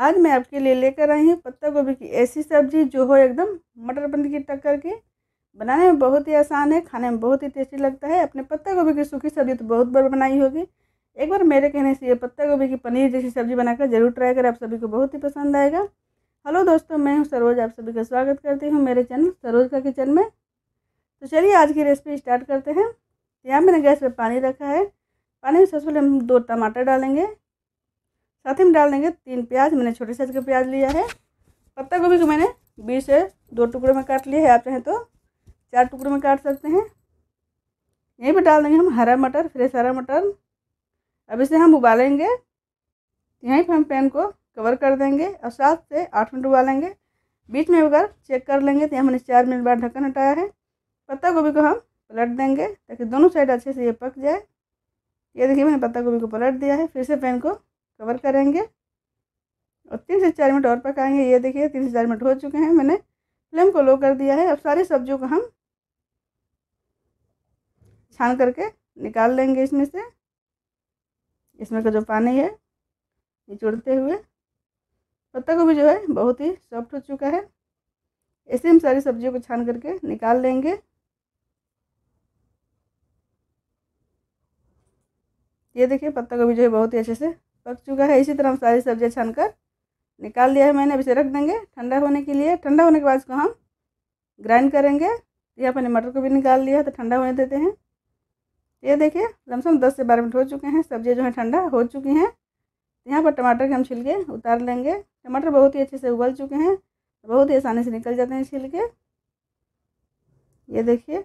आज मैं आपके लिए लेकर आई हूँ पत्ता गोभी की ऐसी सब्जी जो हो एकदम मटर पनीर की टक्कर की बनाने में बहुत ही आसान है खाने में बहुत ही टेस्टी लगता है अपने पत्ता गोभी की सूखी सब्जी तो बहुत बार बनाई होगी एक बार मेरे कहने से ये पत्ता गोभी की पनीर जैसी सब्जी बनाकर जरूर ट्राई करें आप सभी को बहुत ही पसंद आएगा हेलो दोस्तों मैं हूँ सरोज आप सभी का स्वागत करती हूँ मेरे चैनल सरोज का किचन में तो चलिए आज की रेसिपी स्टार्ट करते हैं यहाँ मैंने गैस पर पानी रखा है पानी में सबसे पहले हम दो टमाटर डालेंगे साथ ही में डाल देंगे तीन प्याज मैंने छोटे साइज का प्याज लिया है पत्ता गोभी को मैंने बीस से दो टुकड़ों में काट लिया है आप चाहें तो चार टुकड़ों में काट सकते हैं यहीं पर डाल देंगे हम हरा मटर फ्रेश हरा मटर अब इसे हम उबालेंगे यहीं पर हम पैन को कवर कर देंगे और सात से आठ मिनट उबालेंगे बीच में अगर चेक कर लेंगे तो यहाँ मैंने चार मिनट बाद ढक्कन हटाया है पत्ता गोभी को हम पलट देंगे ताकि दोनों साइड अच्छे से ये पक जाए ये देखिए मैंने पत्ता गोभी को पलट दिया है फिर से पैन को कवर करेंगे और तीन से चार मिनट और पकाएंगे ये देखिए तीन से चार मिनट हो चुके हैं मैंने फ्लेम को लो कर दिया है अब सारी सब्जियों को हम छान करके निकाल लेंगे इसमें से इसमें का जो पानी है निचोड़ते हुए पत्ता गोभी जो है बहुत ही सॉफ्ट हो चुका है ऐसे हम सारी सब्जियों को छान करके निकाल लेंगे ये देखिए पत्ता गोभी जो है बहुत ही अच्छे से पक चुका है इसी तरह हम सारी सब्जियाँ छान कर निकाल दिया है मैंने अब इसे रख देंगे ठंडा होने के लिए ठंडा होने के बाद इसको हम ग्राइंड करेंगे यहाँ अपने मटर को भी निकाल लिया तो ठंडा होने देते हैं ये देखिए लमसम दस से बारह मिनट हो चुके हैं सब्जियाँ जो है ठंडा हो चुकी हैं यहाँ पर टमाटर के हम छिल के उतार लेंगे टमाटर बहुत ही अच्छे से उबल चुके हैं बहुत ही आसानी से निकल जाते हैं छिल के ये देखिए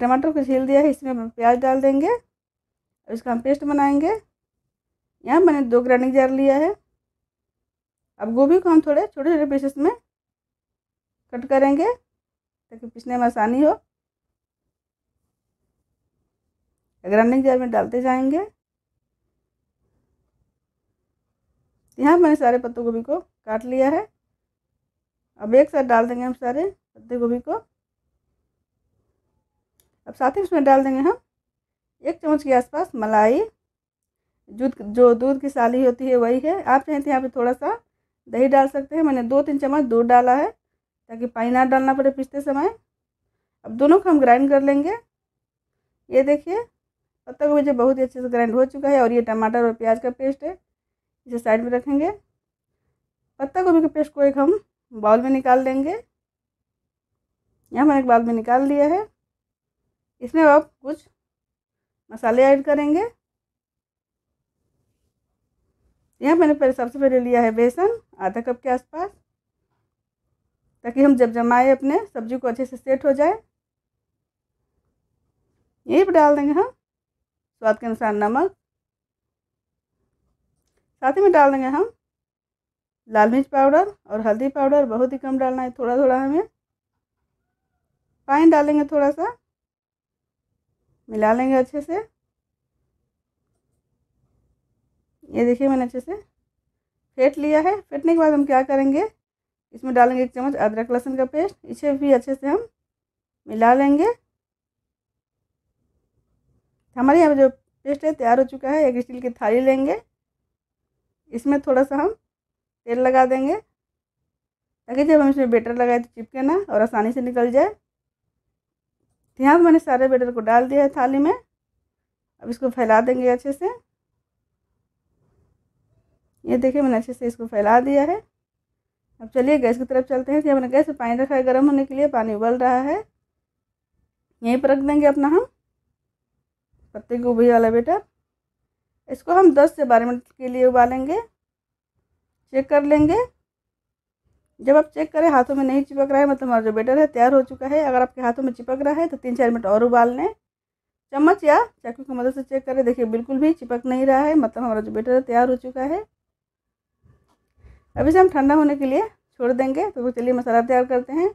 टमाटर को छील दिया है इसमें हम प्याज डाल देंगे और इसका हम पेस्ट बनाएंगे यहाँ मैंने दो ग्राइंडिंग जार लिया है अब गोभी को हम थोड़े छोटे छोटे पीसेस में कट करेंगे ताकि पीसने में आसानी हो ग्राइंडिंग जार में डालते जाएंगे यहाँ मैंने सारे पत्ते गोभी को काट लिया है अब एक साथ डाल देंगे हम सारे पत्ते गोभी को अब साथ ही उसमें डाल देंगे हम एक चम्मच के आसपास मलाई दूध जो दूध की साली होती है वही है आप चाहें तो यहाँ पे थोड़ा सा दही डाल सकते हैं मैंने दो तीन चम्मच दूध डाला है ताकि पानी ना डालना पड़े पिसते समय अब दोनों को हम ग्राइंड कर लेंगे ये देखिए पत्ता गोभी जो बहुत ही अच्छे से ग्राइंड हो चुका है और ये टमाटर और प्याज का पेस्ट है इसे साइड में रखेंगे पत्ता गोभी के पेस्ट को एक हम बाउल में निकाल लेंगे यहाँ मैंने एक बाउल में निकाल लिया है इसमें अब कुछ मसाले ऐड करेंगे यहाँ मैंने पहले सबसे पहले लिया है बेसन आधा कप के आसपास ताकि हम जब जमाए अपने सब्जी को अच्छे से सेट हो जाए यहीं पर डाल देंगे हम स्वाद के अनुसार नमक साथ ही में डाल देंगे हम लाल मिर्च पाउडर और हल्दी पाउडर बहुत ही कम डालना है थोड़ा थोड़ा हमें पानी डालेंगे थोड़ा सा मिला लेंगे अच्छे से ये देखिए मैंने अच्छे से फेंट लिया है फेंटने के बाद हम क्या करेंगे इसमें डालेंगे एक चम्मच अदरक लहसुन का पेस्ट इसे भी अच्छे से हम मिला लेंगे हमारे यहाँ जो पेस्ट है तैयार हो चुका है एक स्टील की थाली लेंगे इसमें थोड़ा सा हम तेल लगा देंगे ताकि जब हम इसमें बेटर लगाए तो चिपके ना और आसानी से निकल जाए तो यहाँ पर मैंने सारे बेटर को डाल दिया है थाली में अब इसको फैला देंगे अच्छे से ये देखिए मैंने अच्छे से इसको फैला दिया है अब चलिए गैस की तरफ चलते हैं तो मैंने गैस पर पानी रखा है गर्म होने के लिए पानी उबल रहा है यहीं पर रख देंगे अपना हम पत्ते गोभी वाला बेटर इसको हम 10 से 12 मिनट के लिए उबालेंगे चेक कर लेंगे जब आप चेक करें हाथों में नहीं चिपक रहा है मतलब हमारा जो बेटर है तैयार हो चुका है अगर आपके हाथों में चिपक रहा है तो तीन चार मिनट और उबाल लें चम्मच या चाकू की मदद से चेक करें देखिए बिल्कुल भी चिपक नहीं रहा है मतलब हमारा जो बेटर है तैयार हो चुका है अभी से हम ठंडा होने के लिए छोड़ देंगे तो चलिए मसाला तैयार करते हैं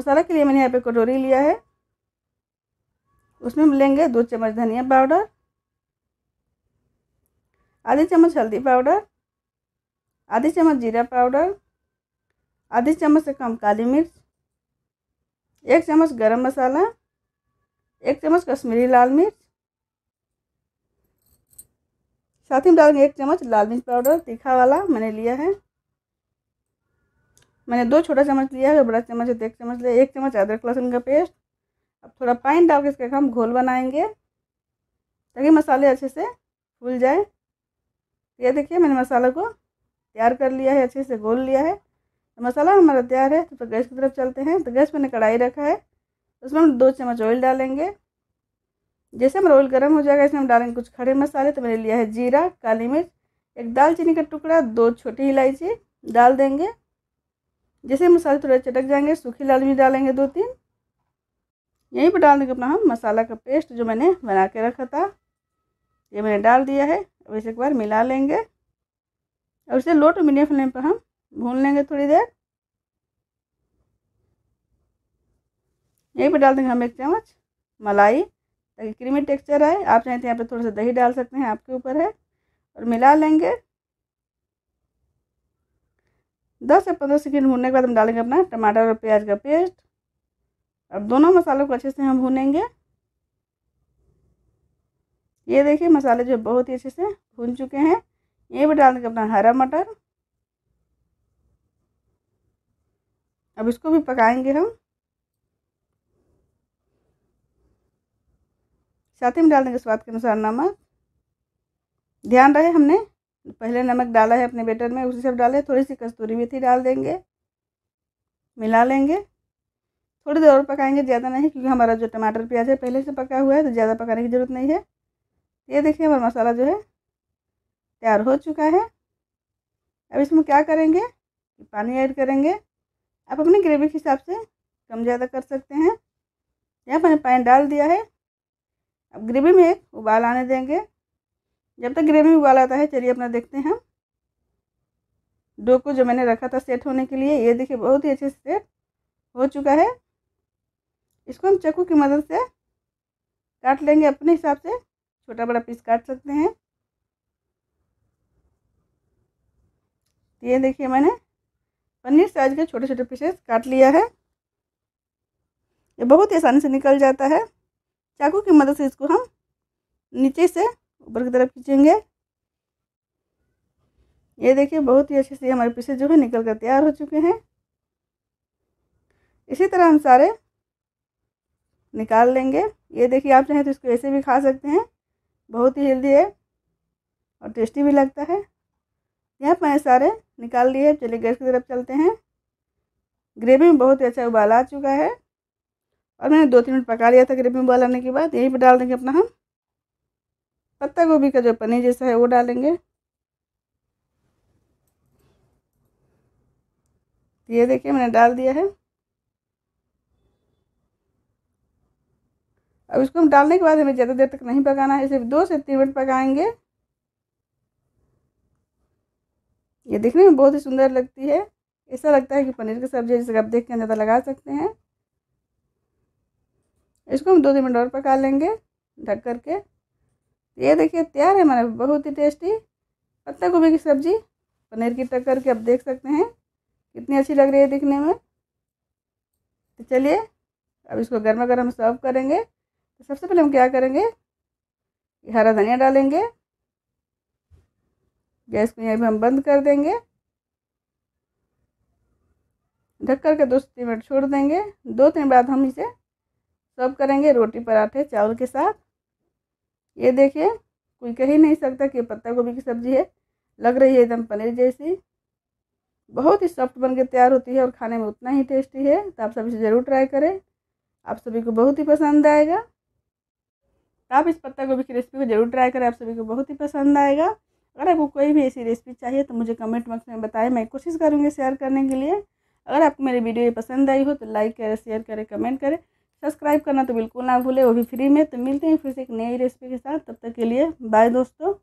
मसाला के लिए मैंने यहाँ पर कटोरी लिया है उसमें हम लेंगे दो चम्मच धनिया पाउडर आधी चम्मच हल्दी पाउडर आधी चम्मच जीरा पाउडर आधी चम्मच से कम काली मिर्च एक चम्मच गरम मसाला एक चम्मच कश्मीरी लाल मिर्च साथ ही डालेंगे एक चम्मच लाल मिर्च पाउडर तीखा वाला मैंने लिया है मैंने दो छोटा चम्मच लिया है बड़ा चम्मच तो एक चम्मच लिया एक चम्मच अदरक लहसुन का पेस्ट अब थोड़ा पानी डाल के इसका हम घोल बनाएंगे ताकि मसाले अच्छे से फूल जाए ये देखिए मैंने मसाला को तैयार कर लिया है अच्छे से घोल लिया है तो मसाला हमारा तैयार है तो, तो गैस की तरफ चलते हैं तो गैस मैंने कढ़ाई रखा है उसमें हम दो चम्मच ऑयल डालेंगे जैसे हमारा ऑयल गर्म हो जाएगा इसमें हम डालेंगे कुछ खड़े मसाले तो मैंने लिया है जीरा काली मिर्च एक दालचीनी का टुकड़ा दो छोटी इलायची डाल देंगे जैसे मसाले थोड़े चटक जाएंगे सूखी लाल मिर्च डालेंगे दो तीन यहीं पर डाल देंगे अपना हम मसाला का पेस्ट जो मैंने बना के रखा था ये मैंने डाल दिया है अब इसे एक बार मिला लेंगे और इसे लो टू मीडियम फ्लेम पर हम भून लेंगे थोड़ी देर यहीं पे डाल देंगे हम एक चम्मच मलाई ताकि क्रीमी टेक्सचर आए आप चाहें तो यहाँ पे थोड़ा सा दही डाल सकते हैं आपके ऊपर है और मिला लेंगे दस से पंद्रह सेकेंड भूनने के बाद हम डालेंगे अपना टमाटर और प्याज का पेस्ट अब दोनों मसालों को अच्छे से हम भूनेंगे ये देखिए मसाले जो बहुत ही अच्छे से भून चुके हैं ये भी डाल देंगे अपना हरा मटर अब इसको भी पकाएंगे हम साथ ही में डाल देंगे स्वाद के अनुसार नमक ध्यान रहे हमने पहले नमक डाला है अपने बेटर में उसी सब डाले थोड़ी सी कस्तूरी मेथी डाल देंगे मिला लेंगे थोड़ी देर और पकाएंगे ज़्यादा नहीं क्योंकि हमारा जो टमाटर प्याज है पहले से पका हुआ है तो ज़्यादा पकाने की ज़रूरत नहीं है ये देखिए हमारा मसाला जो है तैयार हो चुका है अब इसमें क्या करेंगे पानी ऐड करेंगे आप अपने ग्रेवी के हिसाब से कम ज़्यादा कर सकते हैं यहाँ पर पैन डाल दिया है अब ग्रेवी में एक उबाल आने देंगे जब तक ग्रेवी में उबाल आता है चलिए अपना देखते हैं डो को जो मैंने रखा था सेट होने के लिए ये देखिए बहुत ही अच्छे से सेट हो चुका है इसको हम चक्कू की मदद से काट लेंगे अपने हिसाब से छोटा बड़ा पीस काट सकते हैं ये देखिए मैंने पनीर साइज के छोटे छोटे पीसेस काट लिया है ये बहुत ही आसानी से निकल जाता है चाकू की मदद से इसको हम नीचे से ऊपर की तरफ खींचेंगे ये देखिए बहुत ही अच्छे से हमारे पीसेस जो है निकल कर तैयार हो चुके हैं इसी तरह हम सारे निकाल लेंगे ये देखिए आप चाहें तो इसको ऐसे भी खा सकते हैं बहुत ही हेल्दी है और टेस्टी भी लगता है यहाँ पर सारे निकाल लिए चलिए गैस की तरफ चलते हैं ग्रेवी में बहुत ही अच्छा उबाल आ चुका है और मैंने दो तीन मिनट पका लिया था ग्रेवी में उबाल आने के बाद यहीं पर डाल देंगे अपना हम पत्ता गोभी का जो पनीर जैसा है वो डालेंगे ये देखिए मैंने डाल दिया है अब इसको हम डालने के बाद हमें ज़्यादा देर तक नहीं पकाना है सिर्फ दो से तीन मिनट पकाएंगे ये देखने में बहुत ही सुंदर लगती है ऐसा लगता है कि पनीर की सब्जी जैसे जिसे आप देख के अंदाजा लगा सकते हैं इसको हम दो तीन मिनट और पका लेंगे ढक कर के ये देखिए तैयार है हमारा बहुत ही टेस्टी पत्ता गोभी की सब्जी पनीर की टक्कर के आप देख सकते हैं कितनी अच्छी लग रही है दिखने में तो चलिए अब इसको गर्मा गर्म सर्व करेंगे तो सबसे पहले हम क्या करेंगे हरा धनिया डालेंगे गैस को यहाँ पर हम बंद कर देंगे ढक करके के दो से तीन मिनट छोड़ देंगे दो तीन बाद हम इसे सर्व करेंगे रोटी पराठे चावल के साथ ये देखिए कोई कह ही नहीं सकता कि पत्ता गोभी की सब्ज़ी है लग रही है एकदम पनीर जैसी बहुत ही सॉफ्ट बन के तैयार होती है और खाने में उतना ही टेस्टी है तो आप सभी से ज़रूर ट्राई करें आप सभी को बहुत ही पसंद आएगा आप इस पत्ता गोभी की रेसिपी को ज़रूर ट्राई करें आप सभी को बहुत ही पसंद आएगा अगर आपको कोई भी ऐसी रेसिपी चाहिए तो मुझे कमेंट बॉक्स में बताएं मैं कोशिश करूँगी शेयर करने के लिए अगर आपको मेरी वीडियो ये पसंद आई हो तो लाइक करें शेयर करें कमेंट करें सब्सक्राइब करना तो बिल्कुल ना भूलें वो भी फ्री में तो मिलते हैं फिर से एक नई रेसिपी के साथ तब तक के लिए बाय दोस्तों